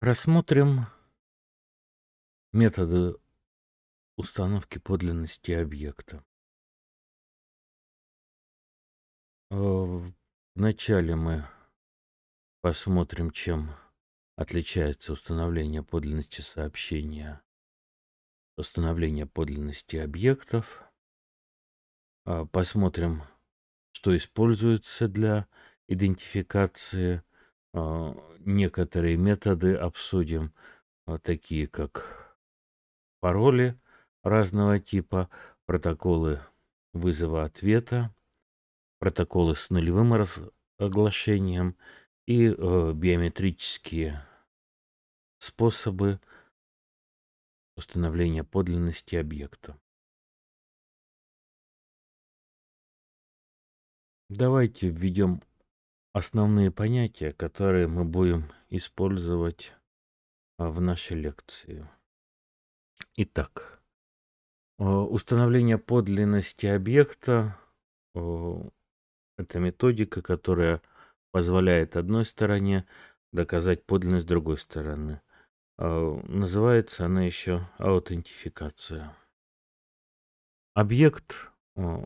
Рассмотрим методы установки подлинности объекта. Э, Вначале мы посмотрим, чем отличается установление подлинности сообщения восстановление подлинности объектов. А, посмотрим, что используется для идентификации. А, некоторые методы обсудим, а, такие как пароли разного типа, протоколы вызова ответа, протоколы с нулевым разглашением и э, биометрические способы установления подлинности объекта. Давайте введем основные понятия, которые мы будем использовать а, в нашей лекции. Итак, а, установление подлинности объекта а, – это методика, которая позволяет одной стороне доказать подлинность другой стороны – Э, называется она еще аутентификация. Объект э,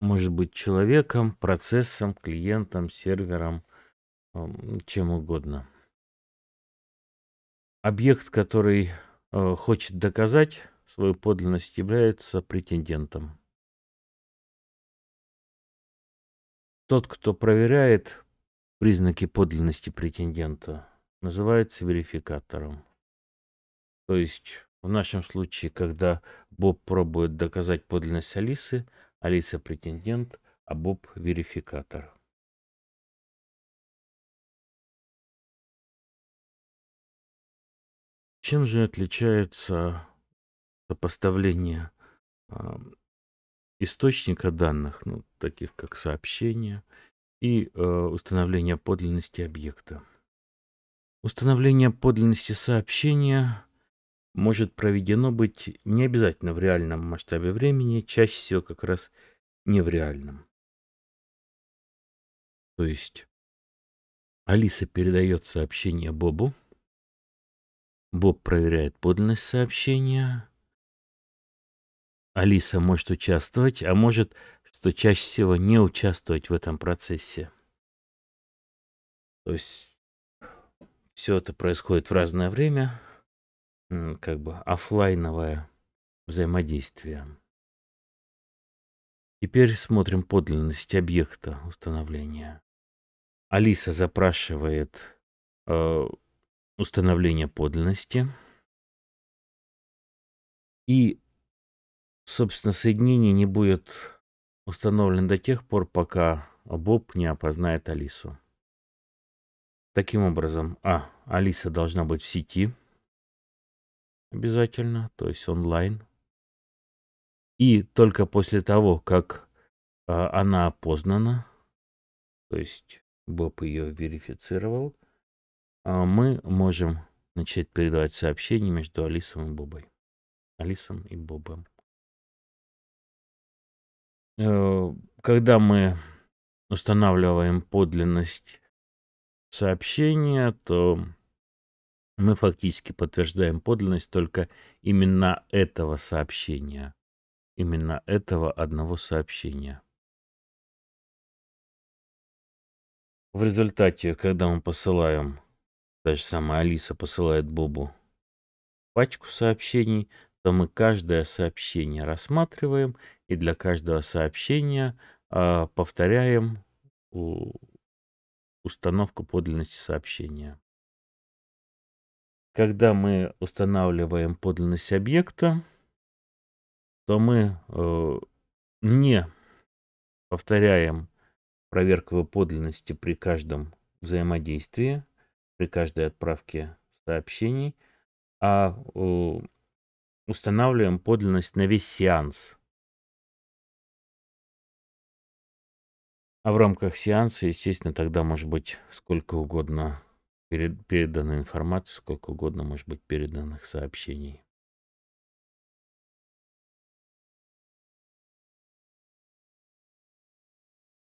может быть человеком, процессом, клиентом, сервером, эм, чем угодно. Объект, который э, хочет доказать свою подлинность, является претендентом. Тот, кто проверяет признаки подлинности претендента – называется верификатором. То есть в нашем случае, когда Боб пробует доказать подлинность Алисы, Алиса претендент, а Боб верификатор. Чем же отличается сопоставление э, источника данных, ну, таких как сообщения, и э, установление подлинности объекта? Установление подлинности сообщения может проведено быть не обязательно в реальном масштабе времени, чаще всего как раз не в реальном. То есть Алиса передает сообщение Бобу, Боб проверяет подлинность сообщения, Алиса может участвовать, а может, что чаще всего, не участвовать в этом процессе. То есть все это происходит в разное время, как бы офлайновое взаимодействие. Теперь смотрим подлинность объекта установления. Алиса запрашивает э, установление подлинности. И, собственно, соединение не будет установлено до тех пор, пока Боб не опознает Алису. Таким образом, а, Алиса должна быть в сети, обязательно, то есть онлайн. И только после того, как а, она опознана, то есть Боб ее верифицировал, а мы можем начать передавать сообщения между Алисом и Бобой. Алисом и Бобом. Э, когда мы устанавливаем подлинность сообщения, то мы фактически подтверждаем подлинность только именно этого сообщения, именно этого одного сообщения. В результате, когда мы посылаем, же самая Алиса посылает Бобу пачку сообщений, то мы каждое сообщение рассматриваем и для каждого сообщения э, повторяем установку подлинности сообщения. Когда мы устанавливаем подлинность объекта, то мы э, не повторяем проверку его подлинности при каждом взаимодействии, при каждой отправке сообщений, а э, устанавливаем подлинность на весь сеанс А в рамках сеанса, естественно, тогда может быть сколько угодно перед, передана информация, сколько угодно может быть переданных сообщений.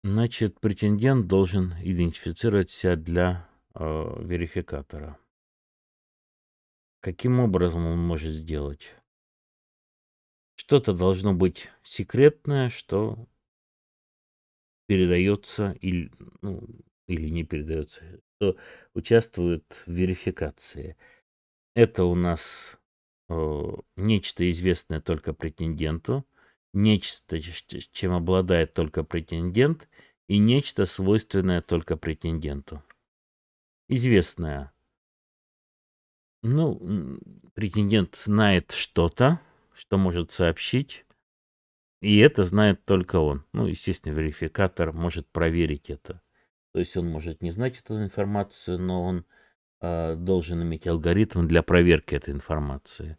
Значит, претендент должен идентифицировать себя для э, верификатора. Каким образом он может сделать? Что-то должно быть секретное, что передается или, ну, или не передается, что участвует в верификации. Это у нас э, нечто известное только претенденту, нечто, чем обладает только претендент, и нечто свойственное только претенденту. Известное. Ну, претендент знает что-то, что может сообщить, и это знает только он. Ну, естественно, верификатор может проверить это. То есть он может не знать эту информацию, но он э, должен иметь алгоритм для проверки этой информации.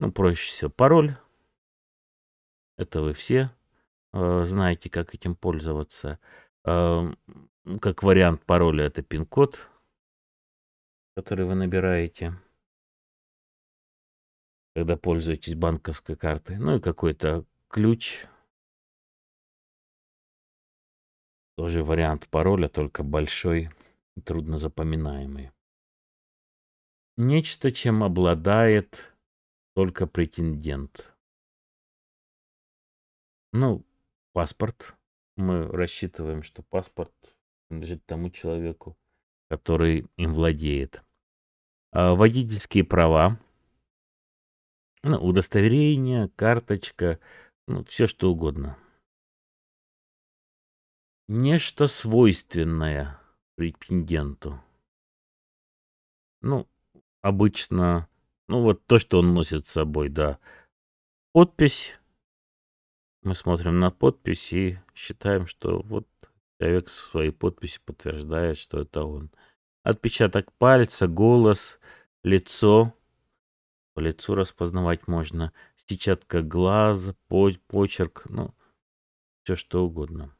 Ну, проще всего пароль. Это вы все э, знаете, как этим пользоваться. Э, как вариант пароля это пин-код, который вы набираете когда пользуетесь банковской картой, ну и какой-то ключ. Тоже вариант пароля, только большой, трудно запоминаемый. Нечто, чем обладает только претендент. Ну, паспорт. Мы рассчитываем, что паспорт принадлежит тому человеку, который им владеет. А водительские права, ну, удостоверение, карточка, ну, все что угодно. Нечто свойственное претенденту. Ну, обычно, ну вот то, что он носит с собой, да. Подпись. Мы смотрим на подпись и считаем, что вот человек со своей подписью подтверждает, что это он. Отпечаток пальца, голос, лицо. По лицу распознавать можно сетчатка глаза, почерк, ну, все что угодно.